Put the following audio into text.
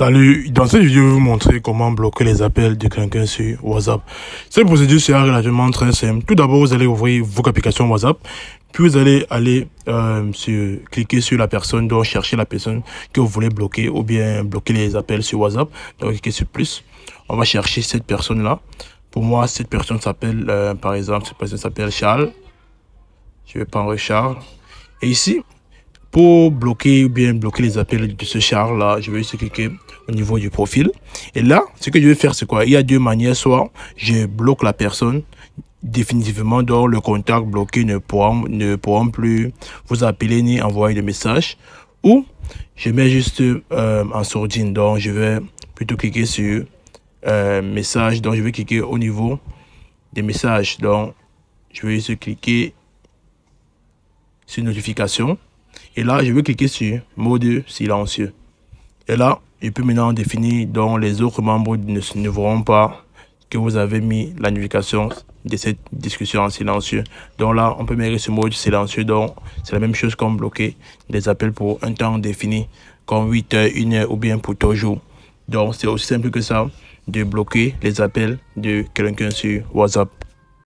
Salut, dans cette vidéo, je vais vous montrer comment bloquer les appels de quelqu'un sur WhatsApp. Cette procédure sera relativement très simple. Tout d'abord, vous allez ouvrir vos applications WhatsApp, puis vous allez aller euh, sur, cliquer sur la personne, donc chercher la personne que vous voulez bloquer ou bien bloquer les appels sur WhatsApp. Donc, cliquez sur plus. On va chercher cette personne-là. Pour moi, cette personne s'appelle, euh, par exemple, cette personne s'appelle Charles. Je vais prendre Charles. Et ici, pour bloquer ou bien bloquer les appels de ce charles là je vais juste cliquer au niveau du profil. Et là, ce que je vais faire, c'est quoi Il y a deux manières. Soit je bloque la personne définitivement, donc le contact bloqué ne pourra, ne pourra plus vous appeler ni envoyer de message. Ou je mets juste un euh, en sourdine. Donc, je vais plutôt cliquer sur euh, message. Donc, je vais cliquer au niveau des messages. Donc, je vais juste cliquer sur notification. Et là, je vais cliquer sur mode silencieux. Et là, et puis maintenant, définir dont les autres membres ne, verront pas que vous avez mis la notification de cette discussion en silencieux. Donc là, on peut mettre ce mode silencieux. Donc, c'est la même chose qu'on bloquer les appels pour un temps défini, comme 8 h 1 h ou bien pour toujours. Donc, c'est aussi simple que ça de bloquer les appels de quelqu'un sur WhatsApp.